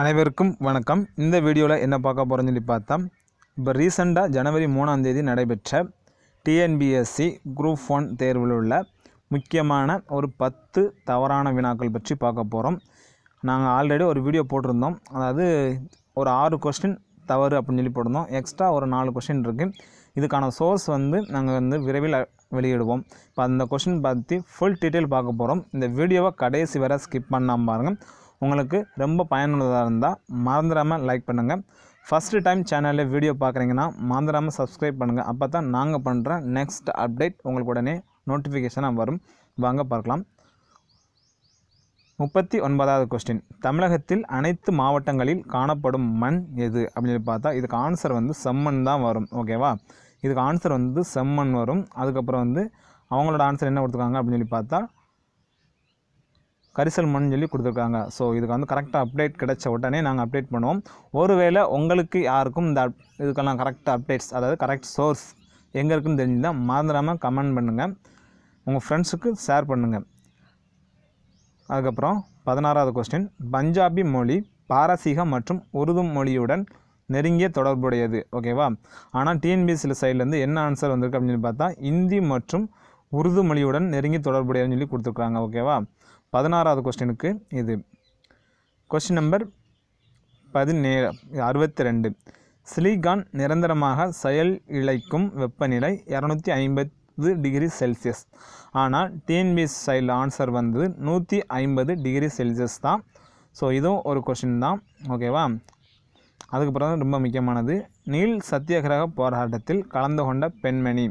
அனைவருக்கும் வணக்கம் இந்த வீடியோவில் என்ன பார்க்க போகிறோம்னு சொல்லி பார்த்தா இப்போ ரீசெண்டாக ஜனவரி மூணாம் தேதி நடைபெற்ற டிஎன்பிஎஸ்சி குரூப் ஒன் தேர்வில் உள்ள முக்கியமான ஒரு பத்து தவறான வினாக்கள் பற்றி பார்க்க போகிறோம் நாங்கள் ஆல்ரெடி ஒரு வீடியோ போட்டிருந்தோம் அதாவது ஒரு ஆறு கொஸ்டின் தவறு அப்படின்னு சொல்லி போட்டிருந்தோம் எக்ஸ்ட்ரா ஒரு நாலு கொஸ்டின் இருக்குது இதுக்கான சோர்ஸ் வந்து நாங்கள் வந்து விரைவில் வெளியிடுவோம் இப்போ அந்த கொஷின் பற்றி ஃபுல் டீட்டெயில் பார்க்க போகிறோம் இந்த வீடியோவை கடைசி வரை ஸ்கிப் பண்ணாமல் பாருங்கள் உங்களுக்கு ரொம்ப பயனுள்ளதாக இருந்தால் மறந்துடாமல் லைக் பண்ணுங்கள் ஃபஸ்ட்டு டைம் சேனலில் வீடியோ பார்க்குறீங்கன்னா மறந்துடாமல் சப்ஸ்கிரைப் பண்ணுங்கள் அப்போ தான் நாங்கள் பண்ணுற நெக்ஸ்ட் அப்டேட் உங்களுக்கு உடனே நோட்டிஃபிகேஷனாக வரும் வாங்க பார்க்கலாம் முப்பத்தி ஒன்பதாவது கொஸ்டின் தமிழகத்தில் அனைத்து மாவட்டங்களில் காணப்படும் மண் எது அப்படின்னு பார்த்தா இதுக்கு ஆன்சர் வந்து செம்மண் தான் வரும் ஓகேவா இதுக்கு ஆன்சர் வந்து செம்மண் வரும் அதுக்கப்புறம் வந்து அவங்களோட ஆன்சர் என்ன கொடுத்துருக்காங்க அப்படின்னு சொல்லி பார்த்தா கரிசல் மண் சொல்லி கொடுத்துருக்காங்க ஸோ இதுக்கு வந்து கரெக்டாக அப்டேட் கிடைச்ச உடனே நாங்கள் அப்டேட் பண்ணுவோம் ஒருவேளை உங்களுக்கு யாருக்கும் இந்த இதுக்கெல்லாம் கரெக்டாக அப்டேட்ஸ் அதாவது கரெக்ட் சோர்ஸ் எங்கே இருக்குன்னு தெரிஞ்சுதான் மறந்துடாமல் கமெண்ட் பண்ணுங்கள் உங்கள் ஃப்ரெண்ட்ஸுக்கு ஷேர் பண்ணுங்கள் அதுக்கப்புறம் பதினாறாவது கொஸ்டின் பஞ்சாபி மொழி பாரசீகம் மற்றும் உருது மொழியுடன் நெருங்கிய தொடர்புடையது ஓகேவா ஆனால் டிஎன்பிஎஸ்சியில் சைட்லேருந்து என்ன ஆன்சர் வந்திருக்கு அப்படின்னு பார்த்தா இந்தி மற்றும் உருது மொழியுடன் நெருங்கி தொடர்புடையன்னு சொல்லி கொடுத்துருக்குறாங்க ஓகேவா பதினாறாவது கொஸ்டினுக்கு இது கொஸ்டின் நம்பர் பதினே அறுபத்தி ரெண்டு சிலிகான் நிரந்தரமாக செயல் இழைக்கும் வெப்பநிலை இரநூத்தி ஐம்பது டிகிரி செல்சியஸ் ஆனால் டிஎன்பிஎஸ் சைடில் ஆன்சர் வந்தது நூற்றி ஐம்பது டிகிரி செல்சியஸ் தான் ஸோ இதுவும் ஒரு கொஷின் தான் ஓகேவா அதுக்கப்புறம் தான் ரொம்ப முக்கியமானது நீல் சத்தியகிரக போராட்டத்தில் கலந்து கொண்ட பெண்மணி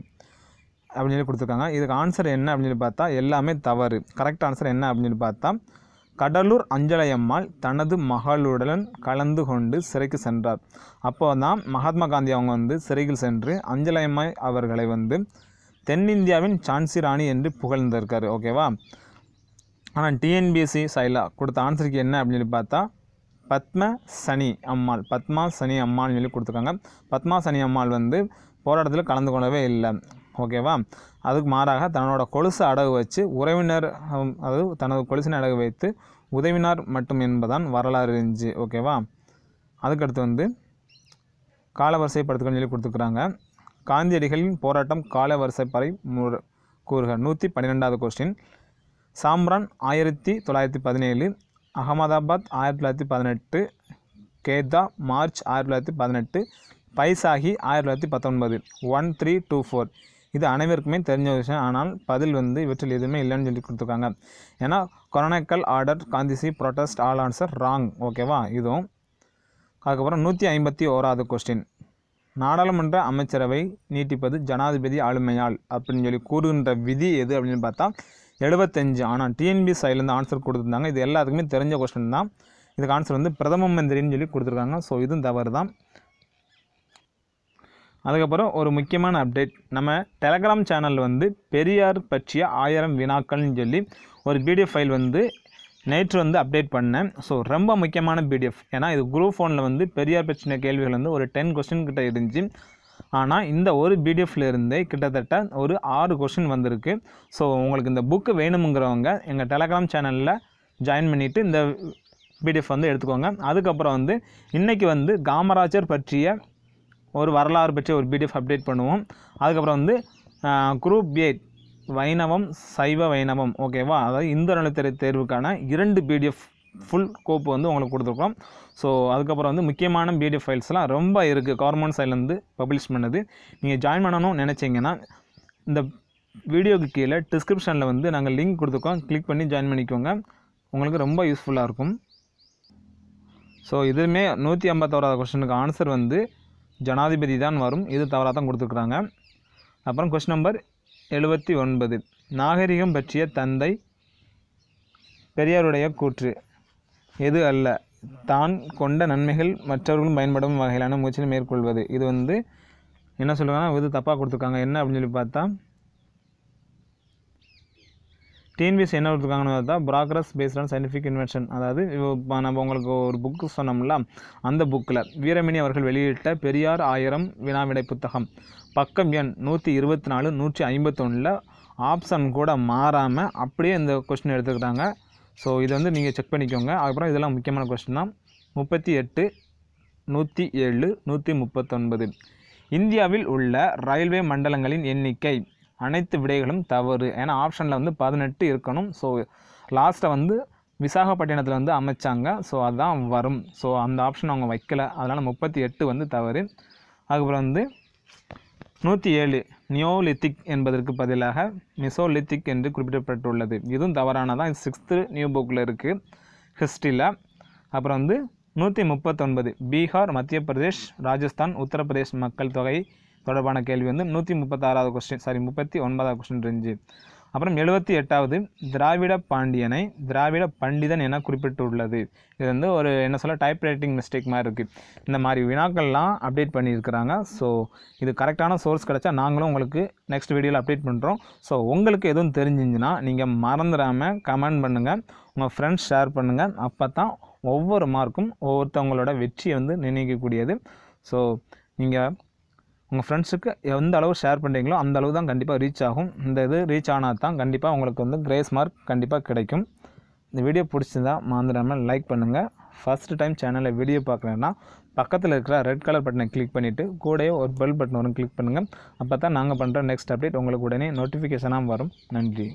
அப்படின்னு சொல்லி கொடுத்துருக்காங்க இதுக்கு ஆன்சர் என்ன அப்படின்னு சொல்லி பார்த்தா எல்லாமே தவறு கரெக்ட் ஆன்சர் என்ன அப்படின்னு சொல்லி பார்த்தா கடலூர் அஞ்சலையம்மாள் தனது மகளுடன் கலந்து கொண்டு சிறைக்கு சென்றார் அப்போ தான் மகாத்மா காந்தி அவங்க வந்து சிறையில் சென்று அஞ்சலையம்மாய் அவர்களை வந்து தென்னிந்தியாவின் சான்சி ராணி என்று புகழ்ந்திருக்கார் ஓகேவா ஆனால் டிஎன்பிஎஸ்சி சைலா கொடுத்த ஆன்சருக்கு என்ன அப்படின்னு சொல்லி பார்த்தா பத்ம சனி அம்மாள் பத்மா சனி அம்மாள்னு சொல்லி கொடுத்துருக்காங்க பத்மா சனி அம்மாள் வந்து போராட்டத்தில் கலந்து கொள்ளவே இல்லை ஓகேவா அதுக்கு மாறாக தன்னோட கொலுசு அடகு வச்சு உறவினர் அதாவது தனது கொலுசினை அடகு வைத்து உதவினார் மட்டும் என்பதான் வரலாறு இருந்துச்சு ஓகேவா அதுக்கடுத்து வந்து காலவரிசைப்படுத்துகள் சொல்லி கொடுத்துருக்குறாங்க காந்தியடிகளின் போராட்டம் காலவரிசைப்பறை முற கூறுக நூற்றி பன்னிரெண்டாவது கொஸ்டின் சாம்ரான் ஆயிரத்தி தொள்ளாயிரத்தி பதினேழு அகமதாபாத் ஆயிரத்தி தொள்ளாயிரத்தி பதினெட்டு கேதா மார்ச் ஆயிரத்தி தொள்ளாயிரத்தி பதினெட்டு பைசாகி ஆயிரத்தி தொள்ளாயிரத்தி பத்தொன்பது ஒன் த்ரீ டூ ஃபோர் இது அனைவருக்குமே தெரிஞ்ச விஷயம் ஆனால் பதில் வந்து இவற்றில் எதுவுமே இல்லைன்னு சொல்லி கொடுத்துருக்காங்க ஏன்னா கொரோனாக்கல் ஆர்டர் காந்திசி ப்ரொட்டஸ்ட் ஆல் ஆன்சர் ராங் ஓகேவா இதுவும் அதுக்கப்புறம் நூற்றி ஐம்பத்தி ஓராவது கொஸ்டின் நாடாளுமன்ற அமைச்சரவை நீட்டிப்பது ஜனாதிபதி ஆளுமையால் அப்படின்னு சொல்லி கூறுகின்ற விதி எது அப்படின்னு பார்த்தா எழுபத்தஞ்சு ஆனால் டிஎன்பி சைட்லேருந்து ஆன்சர் கொடுத்துருந்தாங்க இது எல்லாத்துக்குமே தெரிஞ்ச கொஸ்டின் தான் இதுக்கு ஆன்சர் வந்து பிரதம மந்திரின்னு சொல்லி கொடுத்துருக்காங்க ஸோ இதுவும் தவறு தான் அதுக்கப்புறம் ஒரு முக்கியமான அப்டேட் நம்ம டெலகிராம் சேனல் வந்து பெரியார் பற்றிய ஆயிரம் வினாக்கள்னு சொல்லி ஒரு பிடிஎஃப் ஃபைல் வந்து நேற்று வந்து அப்டேட் பண்ணேன் ஸோ ரொம்ப முக்கியமான பிடிஎஃப் ஏன்னா இது குரூப் ஃபோனில் வந்து பெரியார் பற்றின கேள்விகள் வந்து ஒரு டென் கொஸ்டின் கிட்ட இருந்துச்சு ஆனால் இந்த ஒரு பிடிஎஃப்ல இருந்தே கிட்டத்தட்ட ஒரு ஆறு கொஷின் வந்திருக்கு ஸோ உங்களுக்கு இந்த புக்கு வேணுங்கிறவங்க எங்கள் டெலகிராம் சேனலில் ஜாயின் பண்ணிவிட்டு இந்த பிடிஎஃப் வந்து எடுத்துக்கோங்க அதுக்கப்புறம் வந்து இன்றைக்கி வந்து காமராஜர் பற்றிய ஒரு வரலாறு பற்றி ஒரு பிடிஎஃப் அப்டேட் பண்ணுவோம் அதுக்கப்புறம் வந்து குரூப் எயிட் வைணவம் சைவ வைணவம் ஓகேவா அதாவது இந்து நலத்திறை தேர்வுக்கான இரண்டு பிடிஎஃப் ஃபுல் கோப்பு வந்து உங்களுக்கு கொடுத்துருக்கோம் ஸோ அதுக்கப்புறம் வந்து முக்கியமான பிடிஎஃப் ஃபைல்ஸ்லாம் ரொம்ப இருக்குது கவர்மெண்ட் சைட்லேருந்து பப்ளிஷ் பண்ணுது நீங்கள் ஜாயின் பண்ணணும்னு நினச்சிங்கன்னா இந்த வீடியோக்கு கீழே டிஸ்கிரிப்ஷனில் வந்து நாங்கள் லிங்க் கொடுத்துருக்கோம் கிளிக் பண்ணி ஜாயின் பண்ணிக்கோங்க உங்களுக்கு ரொம்ப யூஸ்ஃபுல்லாக இருக்கும் ஸோ இதுவுமே நூற்றி ஐம்பத்தோராவது கொஸ்டினுக்கு ஆன்சர் வந்து ஜனாதிபதி தான் வரும் இது தவறாக தான் கொடுத்துருக்குறாங்க அப்புறம் கொஸ்டின் நம்பர் எழுபத்தி ஒன்பது நாகரிகம் பற்றிய தந்தை பெரியாருடைய கூற்று எது அல்ல தான் கொண்ட நன்மைகள் மற்றவர்களும் பயன்படும் வகையிலான முயற்சியில் மேற்கொள்வது இது வந்து என்ன சொல்லுவாங்கன்னா இது தப்பாக கொடுத்துருக்காங்க என்ன அப்படின்னு சொல்லி பார்த்தா டிஎன்பிஎஸ் என்ன கொடுத்துருக்காங்கன்னு பார்த்தா progress based on scientific invention அதாவது இப்போ நம்ம உங்களுக்கு ஒரு புக்கு சொன்னோம்ல அந்த புக்கில் வீரமணி அவர்கள் வெளியிட்ட பெரியார் ஆயிரம் வினாவிடை புத்தகம் பக்கம் எண் நூற்றி இருபத்தி நாலு நூற்றி ஐம்பத்தொன்னில் ஆப்ஷன் கூட மாறாமல் அப்படியே இந்த கொஸ்டின் எடுத்துக்கிறாங்க ஸோ இது வந்து நீங்கள் செக் பண்ணிக்கோங்க அதுக்கப்புறம் இதெல்லாம் முக்கியமான கொஸ்டின் தான் முப்பத்தி எட்டு நூற்றி ஏழு நூற்றி முப்பத்தொன்பது இந்தியாவில் உள்ள ரயில்வே மண்டலங்களின் எண்ணிக்கை அனைத்து விடைகளும் தவறு ஏன்னா ஆப்ஷனில் வந்து பதினெட்டு இருக்கணும் ஸோ லாஸ்ட்டை வந்து விசாகப்பட்டினத்தில் வந்து அமைச்சாங்க ஸோ அதுதான் வரும் ஸோ அந்த ஆப்ஷன் அவங்க வைக்கலை அதனால் முப்பத்தி எட்டு வந்து தவறு அதுக்கப்புறம் வந்து நூற்றி ஏழு நியோலித்திக் என்பதற்கு பதிலாக மிசோலித்திக் என்று குறிப்பிடப்பட்டுள்ளது இதுவும் தவறானதான் சிக்ஸ்த்து நியூ புக்கில் இருக்குது ஹிஸ்ட்ரியில் அப்புறம் வந்து நூற்றி முப்பத்தொன்பது பீகார் மத்திய பிரதேஷ் ராஜஸ்தான் உத்தரப்பிரதேஷ் மக்கள் தொகை தொடர்பான கேள்வி வந்து நூற்றி முப்பத்தாறாவது கொஸ்டின் சாரி முப்பத்தி ஒன்பதாவது கொஸ்டின் இருந்துச்சு அப்புறம் எழுபத்தி எட்டாவது திராவிட பாண்டியனை திராவிட பண்டிதன் என குறிப்பிட்டுள்ளது இது வந்து ஒரு என்ன சொல்ல டைப் ரைட்டிங் மிஸ்டேக் மாதிரி இருக்குது இந்த மாதிரி வினாக்கள்லாம் அப்டேட் பண்ணியிருக்கிறாங்க ஸோ இது கரெக்டான சோர்ஸ் கிடச்சா நாங்களும் உங்களுக்கு நெக்ஸ்ட் வீடியோவில் அப்டேட் பண்ணுறோம் ஸோ உங்களுக்கு எதுவும் தெரிஞ்சிச்சுன்னா நீங்கள் மறந்துடாமல் கமெண்ட் பண்ணுங்கள் உங்கள் ஃப்ரெண்ட்ஸ் ஷேர் பண்ணுங்கள் அப்போ தான் ஒவ்வொரு மார்க்கும் ஒவ்வொருத்தவங்களோட வெற்றியை வந்து நிர்ணயிக்கக்கூடியது ஸோ நீங்கள் உங்கள் ஃப்ரெண்ட்ஸுக்கு எந்த அளவு ஷேர் பண்ணுறீங்களோ அந்த அளவு தான் கண்டிப்பாக ரீச் ஆகும் இந்த இது ரீச் ஆனால் தான் கண்டிப்பாக உங்களுக்கு வந்து கிரேஸ் மார்க் கண்டிப்பாக கிடைக்கும் இந்த வீடியோ பிடிச்சிருந்தால் மறந்துடாமல் லைக் பண்ணுங்கள் ஃபஸ்ட் டைம் சேனலில் வீடியோ பார்க்குறேன்னா பக்கத்தில் இருக்கிற ரெட் கலர் பட்டனை கிளிக் பண்ணிவிட்டு கூடயே ஒரு பெல் பட்டன் வரும் கிளிக் பண்ணுங்கள் அப்போ தான் நாங்கள் பண்ணுற நெக்ஸ்ட் அப்டேட் உங்களுக்கு உடனே நோட்டிஃபிகேஷனாக வரும் நன்றி